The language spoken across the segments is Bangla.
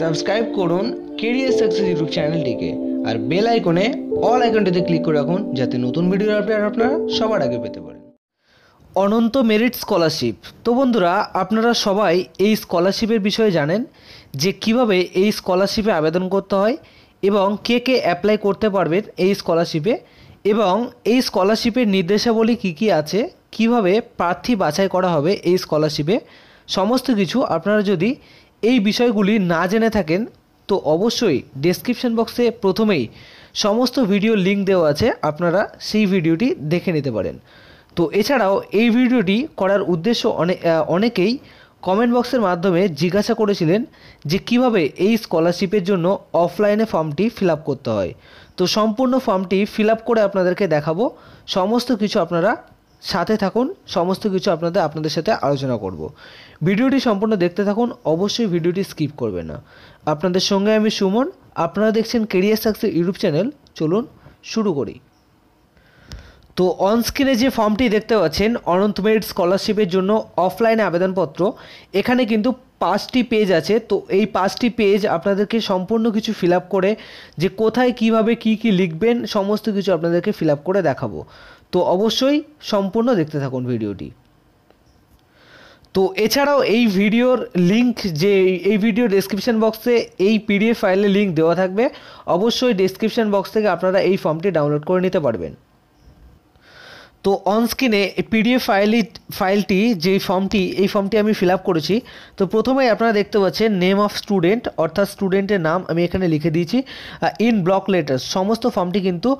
সাবস্ক্রাইব করুন কেরিয়ার সাকসেস ইউটিউব চ্যানেলটিকে আর বেল আইকনে অল আইকনটিতে ক্লিক করে রাখুন যাতে নতুন ভিডিওর আপডেট আপনারা সবার আগে পেতে পারেন অনন্ত মেরিট স্কলারশিপ তো বন্ধুরা আপনারা সবাই এই স্কলারশিপের বিষয়ে জানেন যে কিভাবে এই স্কলারশিপে আবেদন করতে হয় এবং কে কে অ্যাপ্লাই করতে পারবেন এই স্কলারশিপে এবং এই স্কলারশিপের নির্দেশাবলী কী কী আছে কিভাবে প্রার্থী বাছাই করা হবে এই স্কলারশিপে সমস্ত কিছু আপনারা যদি এই বিষয়গুলি না জেনে থাকেন তো অবশ্যই ডেসক্রিপশন বক্সে প্রথমেই সমস্ত ভিডিও লিঙ্ক দেওয়া আছে আপনারা সেই ভিডিওটি দেখে নিতে পারেন তো এছাড়াও এই ভিডিওটি করার উদ্দেশ্য অনেকেই কমেন্ট বক্সের মাধ্যমে জিজ্ঞাসা করেছিলেন যে কিভাবে এই স্কলারশিপের জন্য অফলাইনে ফর্মটি ফিল করতে হয় তো সম্পূর্ণ ফর্মটি ফিল করে আপনাদেরকে দেখাবো সমস্ত কিছু আপনারা সাথে থাকুন সমস্ত কিছু আপনাদের আপনাদের সাথে আলোচনা করব ভিডিওটি সম্পূর্ণ দেখতে থাকুন অবশ্যই ভিডিওটি স্কিপ করবে না আপনাদের সঙ্গে আমি সুমন আপনারা দেখছেন কেরিয়ার সাকসেস ইউটিউব চ্যানেল চলুন শুরু করি তো অনস্ক্রিনে যে ফর্মটি দেখতে পাচ্ছেন অনন্ত মেরিট স্কলারশিপের জন্য অফলাইনে আবেদনপত্র এখানে কিন্তু পাঁচটি পেজ আছে তো এই পাঁচটি পেজ আপনাদেরকে সম্পূর্ণ কিছু ফিল করে যে কোথায় কিভাবে কি কি লিখবেন সমস্ত কিছু আপনাদেরকে ফিল করে দেখাবো তো অবশ্যই সম্পূর্ণ দেখতে থাকুন ভিডিওটি তো এছাড়াও এই ভিডিওর লিঙ্ক যে এই ভিডিও ডেসক্রিপশন বক্সে এই পিডিএফ ফাইলের লিঙ্ক দেওয়া থাকবে অবশ্যই ডেসক্রিপশন বক্স থেকে আপনারা এই ফর্মটি ডাউনলোড করে নিতে পারবেন তো অনস্ক্রিনে পিডিএফ ফাইলি ফাইলটি যে ফর্মটি এই ফর্মটি আমি ফিল আপ করেছি তো প্রথমেই আপনারা দেখতে পাচ্ছেন নেম অফ স্টুডেন্ট অর্থাৎ স্টুডেন্টের নাম আমি এখানে লিখে দিয়েছি ইন ব্লক লেটার সমস্ত ফর্মটি কিন্তু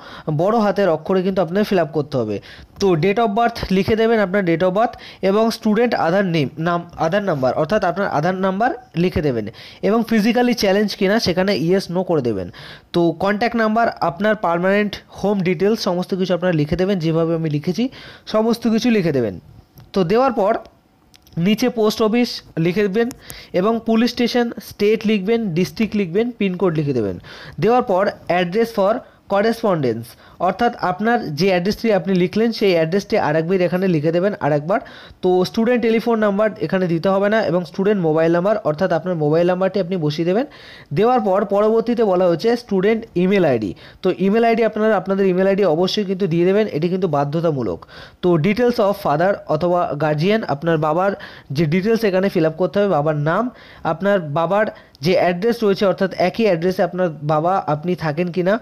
বড় হাতের অক্ষরে কিন্তু আপনাকে ফিল আপ করতে হবে তো ডেট অফ বার্থ লিখে দেবেন আপনার ডেট অফ বার্থ এবং স্টুডেন্ট আধার নেম নাম আধার নাম্বার অর্থাৎ আপনার আধার নাম্বার লিখে দেবেন এবং ফিজিক্যালি চ্যালেঞ্জ কিনা সেখানে ইয়েস নো করে দেবেন তো কন্ট্যাক্ট নাম্বার আপনার পারমানেন্ট হোম ডিটেলস সমস্ত কিছু আপনারা লিখে দেবেন যেভাবে আমি লিখে রেখেছি সমস্ত কিছু লিখে দেবেন তো দেওয়ার পর নিচে পোস্ট অফিস লিখে দেবেন এবং পুলিশ স্টেশন স্টেট লিখবেন ডিস্ট্রিক্ট লিখবেন পিনকোড লিখে দেবেন দেওয়ার পর অ্যাড্রেস ফর করেসপন্ডেন্স অর্থাৎ আপনার যে অ্যাড্রেসটি আপনি লিখলেন সেই অ্যাড্রেসটি আরেকবার এখানে লিখে দেবেন আরেকবার তো স্টুডেন্ট টেলিফোন নাম্বার এখানে দিতে হবে না এবং স্টুডেন্ট মোবাইল নাম্বার অর্থাৎ আপনার মোবাইল নাম্বারটি আপনি বসিয়ে দেবেন দেওয়ার পর পরবর্তীতে বলা হচ্ছে স্টুডেন্ট ইমেল আইডি তো ইমেল আইডি আপনারা আপনাদের ইমেল আইডি অবশ্যই কিন্তু দিয়ে দেবেন এটি কিন্তু বাধ্যতামূলক তো ডিটেলস অফ ফাদার অথবা গার্জিয়ান আপনার বাবার যে ডিটেলস এখানে ফিল আপ করতে হবে বাবার নাম আপনার বাবার যে অ্যাড্রেস রয়েছে অর্থাৎ একই অ্যাড্রেসে আপনার বাবা আপনি থাকেন কিনা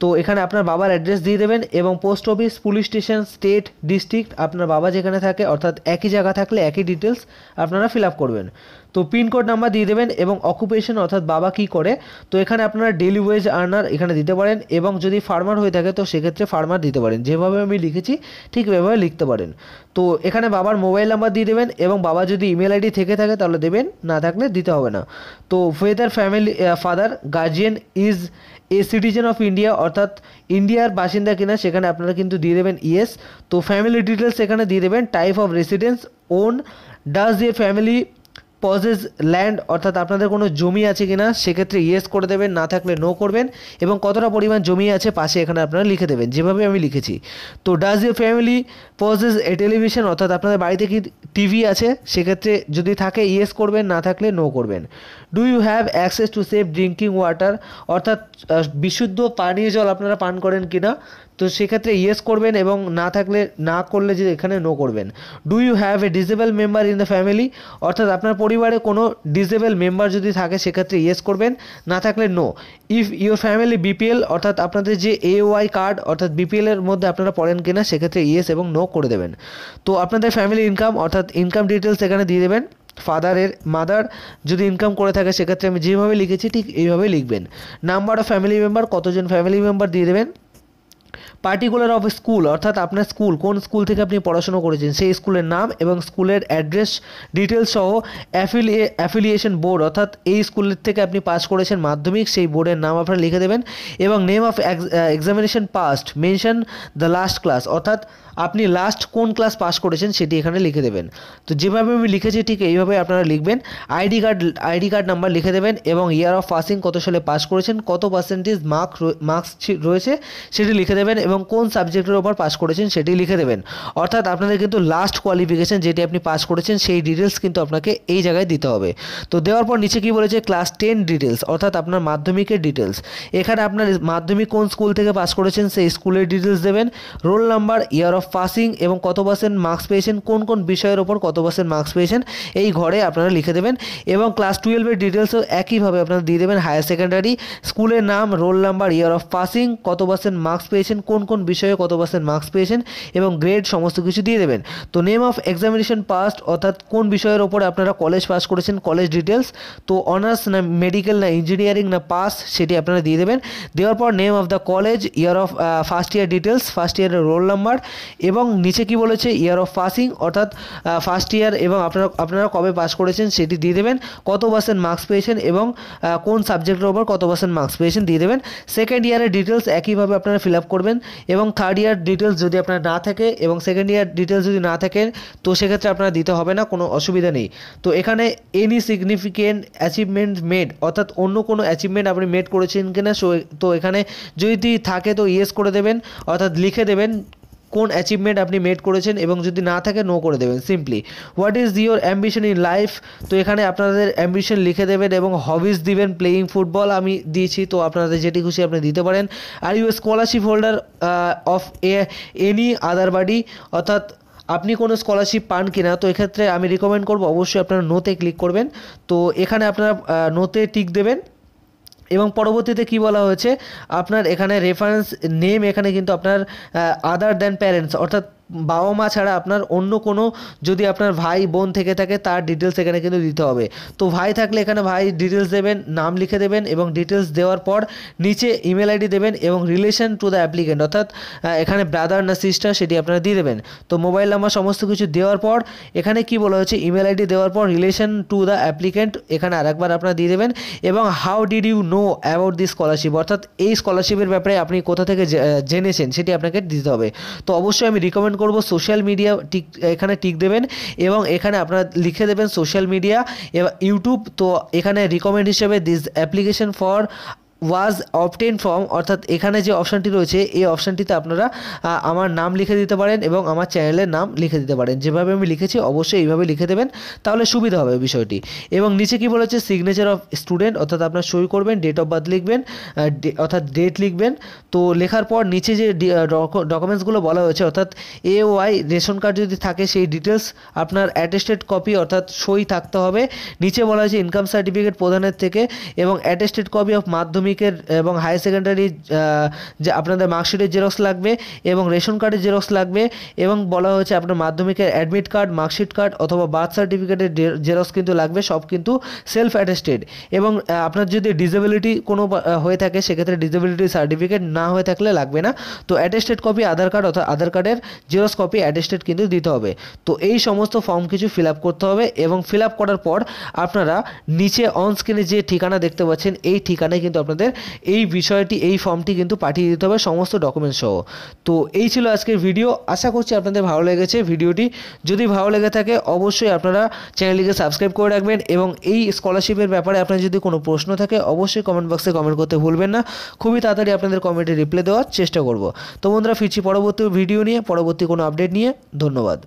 তো এখানে আপনার বাবার অ্যাড্রেস দিয়ে দেবেন এবং post office police station state district আপনার বাবা যেখানে থাকে অর্থাৎ একই জায়গা থাকলে একই ডিটেলস আপনারা ফিল আপ করবেন তো পিনকোড নাম্বার দিয়ে দেবেন এবং অকুপেশন অর্থাৎ বাবা কি করে তো এখানে আপনারা ডেলি ওয়েজ আর্নার এখানে দিতে পারেন এবং যদি ফার্মার হয়ে থাকে তো সেক্ষেত্রে ফার্মার দিতে পারেন যেভাবে আমি লিখেছি ঠিক এভাবে লিখতে পারেন তো এখানে বাবার মোবাইল নাম্বার দিয়ে দেবেন এবং বাবা যদি ইমেল আইডি থেকে থাকে তাহলে দেবেন না থাকলে দিতে হবে না তো whether family father guardian is a citizen of India অর্থাৎ ইন্ডিয়ার বাসিন্দা কিনা সেখানে আপনারা কিন্তু দিয়ে দেবেন ইয়েস তো ফ্যামিলি ডিটেলস এখানে দিয়ে দেবেন type of residence own does দিয়ে ফ্যামিলি পজেস ল্যান্ড অর্থাৎ আপনাদের কোনো জমি আছে কি না সেক্ষেত্রে ইয়েস করে দেবেন না থাকলে নো করবেন এবং কতটা পরিমাণ জমি আছে পাশে এখানে আপনারা লিখে দেবেন যেভাবে আমি লিখেছি তো does your family possess a television অর্থাৎ আপনাদের বাড়িতে কি টিভি আছে সেক্ষেত্রে যদি থাকে ইয়েস করবেন না থাকলে নো করবেন do you have access to safe drinking water অর্থাৎ বিশুদ্ধ পানীয় জল আপনারা পান করেন কি না তো সেক্ষেত্রে ইয়েস করবেন এবং না থাকলে না করলে যে এখানে নো করবেন do you have a disable member in the family অর্থাৎ আপনার পরিবারে কোনো ডিজেবল মেম্বার যদি থাকে সেক্ষেত্রে ইয়েস করবেন না থাকলে no if your family BPL অর্থাৎ আপনাদের যে এ ওয়াই কার্ড অর্থাৎ বিপিএলের মধ্যে আপনারা পড়েন কিনা সেক্ষেত্রে ইয়েস এবং নো করে দেবেন তো আপনাদের ফ্যামিলি ইনকাম অর্থাৎ ইনকাম ডিটেলস এখানে দিয়ে দেবেন ফাদারের মাদার যদি ইনকাম করে থাকে সেক্ষেত্রে আমি যেভাবে লিখেছি ঠিক এইভাবে লিখবেন নাম্বার অফ ফ্যামিলি মেম্বার কতজন ফ্যামিলি মেম্বার দিয়ে দেবেন পার্টিকুলার অফ স্কুল অর্থাৎ আপনার স্কুল কোন স্কুল থেকে আপনি পড়াশুনো করেছেন সেই স্কুলের নাম এবং স্কুলের অ্যাড্রেস ডিটেলস সহ অ্যাফিলিয়ে অ্যাফিলিয়েশন বোর্ড অর্থাৎ এই স্কুলের থেকে আপনি পাস করেছেন মাধ্যমিক সেই বোর্ডের নাম আপনারা লিখে দেবেন এবং name of examination past mention the last class অর্থাৎ আপনি লাস্ট কোন ক্লাস পাস করেছেন সেটি এখানে লিখে দেবেন তো যেভাবে আমি লিখেছি ঠিক এইভাবে আপনারা লিখবেন ID card ID card number লিখে দেবেন এবং ইয়ার অফ পাসিং কত সালে পাস করেছেন কত পার্সেন্টেজ মার্ক মার্কস রয়েছে সেটি লিখে দেবেন এবং কোন সাবজেক্টের ওপর পাস করেছেন সেটি লিখে দেবেন অর্থাৎ আপনাদের কিন্তু লাস্ট কোয়ালিফিকেশান যেটি আপনি পাস করেছেন সেই ডিটেলস কিন্তু আপনাকে এই জায়গায় দিতে হবে তো দেওয়ার পর নিচে কি বলেছে ক্লাস টেন ডিটেলস অর্থাৎ আপনার মাধ্যমিকের ডিটেলস এখানে আপনার মাধ্যমিক কোন স্কুল থেকে পাস করেছেন সেই স্কুলের ডিটেলস দেবেন roll number year of passing এবং কত পার্সেন্ট মার্কস পেয়েছেন কোন কোন বিষয়ের ওপর কত পার্সেন্ট মার্কস পেয়েছেন এই ঘরে আপনারা লিখে দেবেন এবং ক্লাস টুয়েলভের ডিটেলসও একইভাবে আপনারা দিয়ে দেবেন হায়ার সেকেন্ডারি স্কুলের নাম roll number year of passing কত পার্সেন্ট মার্কস পেয়েছেন কোন কোন কোন বিষয়ে কত পার্সেন্ট মার্কস পেয়েছেন এবং গ্রেড সমস্ত কিছু দিয়ে দেবেন তো নেম অফ এক্সামিনেশন পাস্ট অর্থাৎ কোন বিষয়ের ওপরে আপনারা কলেজ পাস করেছেন কলেজ ডিটেলস তো অনার্স না মেডিকেল না ইঞ্জিনিয়ারিং না পাস সেটি আপনারা দিয়ে দেবেন দেওয়ার পর name of the college year of first year details first ইয়ারের রোল নাম্বার এবং নিচে কি বলেছে ইয়ার অফ পাসিং অর্থাৎ ফার্স্ট ইয়ার এবং আপনারা আপনারা কবে পাস করেছেন সেটি দিয়ে দেবেন কত পার্সেন্ট মার্কস পেয়েছেন এবং কোন সাবজেক্টের ওপর কত পার্সেন্ট মার্কস পেয়েছেন দিয়ে দেবেন সেকেন্ড ইয়ারের ডিটেলস একইভাবে আপনারা ফিল আপ করবেন এবং থার্ড ইয়ার ডিটেলস যদি আপনার না থাকে এবং সেকেন্ড ইয়ার ডিটেলস যদি না থাকে তো সেক্ষেত্রে আপনার দিতে হবে না কোনো অসুবিধা নেই তো এখানে এনি সিগনিফিকেন্ট অ্যাচিভমেন্ট মেড অর্থাৎ অন্য কোনো অ্যাচিভমেন্ট আপনি মেড করেছেন কিনা সো তো এখানে যদি থাকে তো ইয়েস করে দেবেন অর্থাৎ লিখে দেবেন কোন অ্যাচিভমেন্ট আপনি মেড করেছেন এবং যদি না থাকে নো করে দেবেন simply what is your ambition in life তো এখানে আপনাদের অ্যাম্বিশন লিখে দেবেন এবং হবিস দিবেন প্লেয়িং ফুটবল আমি দিয়েছি তো আপনাদের যেটি খুশি আপনি দিতে পারেন are you scholarship holder of a any other body অর্থাৎ আপনি কোনো স্কলারশিপ পান কিনা তো এক্ষেত্রে আমি রিকমেন্ড করব অবশ্যই আপনারা নোতে ক্লিক করবেন তো এখানে আপনারা নোতে uh, টিক দেবেন এবং পরবর্তীতে কি বলা হয়েছে আপনার এখানে রেফারেন্স নেম এখানে কিন্তু আপনার আদার দ্যান প্যারেন্টস অর্থাৎ বাবা মা ছাড়া আপনার অন্য কোনো যদি আপনার ভাই বোন থেকে থাকে তার ডিটেলস এখানে কিন্তু দিতে হবে তো ভাই থাকলে এখানে ভাই ডিটেলস দেবেন নাম লিখে দেবেন এবং ডিটেলস দেওয়ার পর নিচে ইমেল আইডি দেবেন এবং রিলেশন টু দ্য অ্যাপ্লিকেন্ট অর্থাৎ এখানে ব্রাদার না সিস্টার সেটি আপনারা দিয়ে দেবেন তো মোবাইল নাম্বার সমস্ত কিছু দেওয়ার পর এখানে কি বলা হয়েছে ইমেল আইডি দেওয়ার পর রিলেশন টু দ্য অ্যাপ্লিকেন্ট এখানে আরেকবার আপনারা দিয়ে দেবেন এবং how did you know about this scholarship অর্থাৎ এই স্কলারশিপের ব্যাপারে আপনি কোথা থেকে জেনেছেন সেটি আপনাকে দিতে হবে তো অবশ্যই আমি রিকমেন্ড করব সোশ্যাল মিডিয়া টিক এখানে টিক দেবেন এবং এখানে আপনারা লিখে দেবেন সোশ্যাল মিডিয়া ইউটিউব তো এখানে রিকমেন্ড হিসেবে this application for was obtain form অর্থাৎ এখানে যে অপশানটি রয়েছে এই অপশানটিতে আপনারা আমার নাম লিখে দিতে পারেন এবং আমার চ্যানেলের নাম লিখে দিতে পারেন যেভাবে আমি লিখেছি অবশ্যই এইভাবে লিখে দেবেন তাহলে সুবিধা হবে বিষয়টি এবং নিচে কি বলেছে সিগনেচার অফ স্টুডেন্ট অর্থাৎ আপনার সই করবেন ডেট অফ বার্থ লিখবেন অর্থাৎ ডেট লিখবেন তো লেখার পর নিচে যে ডকুমেন্টসগুলো বলা হয়েছে অর্থাৎ এ ওয়াই রেশন কার্ড যদি থাকে সেই ডিটেলস আপনার অ্যাটেস্টেড কপি অর্থাৎ সই থাকতে হবে নিচে বলা হয়েছে ইনকাম সার্টিফিকেট প্রদানের থেকে এবং অ্যাটেস্টেড কপি অফ মাধ্যমিক মাধ্যমিকের এবং হায়ার সেকেন্ডারি যে আপনাদের মার্কশিটের জেরক্স লাগবে এবং রেশন কার্ডের জেরক্স লাগবে এবং বলা হয়েছে আপনার মাধ্যমিকের অ্যাডমিট কার্ড মার্কশিট কার্ড অথবা বার্থ সার্টিফিকেটের জেরক্স কিন্তু লাগবে সব কিন্তু সেলফ অ্যাটেস্টেড এবং আপনার যদি ডিসেবিলিটি কোনো হয়ে থাকে সেক্ষেত্রে ডিসেবিলিটি সার্টিফিকেট না হয়ে থাকলে লাগবে না তো অ্যাটেস্টেড কপি আধার কার্ড অর্থাৎ আধার কার্ডের জেরক্স কপি অ্যাটেস্টেড কিন্তু দিতে হবে তো এই সমস্ত ফর্ম কিছু ফিল আপ করতে হবে এবং ফিল আপ করার পর আপনারা নিচে অন স্ক্রিনে যে ঠিকানা দেখতে পাচ্ছেন এই ঠিকানায় কিন্তু আপনাদের আপনাদের এই বিষয়টি এই ফর্মটি কিন্তু পাঠিয়ে দিতে হবে সমস্ত ডকুমেন্টস সহ তো এই ছিল আজকের ভিডিও আশা করছি আপনাদের ভালো লেগেছে ভিডিওটি যদি ভালো লেগে থাকে অবশ্যই আপনারা চ্যানেলটিকে সাবস্ক্রাইব করে রাখবেন এবং এই স্কলারশিপের ব্যাপারে আপনার যদি কোনো প্রশ্ন থাকে অবশ্যই কমেন্ট বক্সে কমেন্ট করতে ভুলবেন না খুবই তাড়াতাড়ি আপনাদের কমেন্টে রিপ্লাই দেওয়ার চেষ্টা করব তো বন্ধুরা ফিরছি পরবর্তী ভিডিও নিয়ে পরবর্তী কোনো আপডেট নিয়ে ধন্যবাদ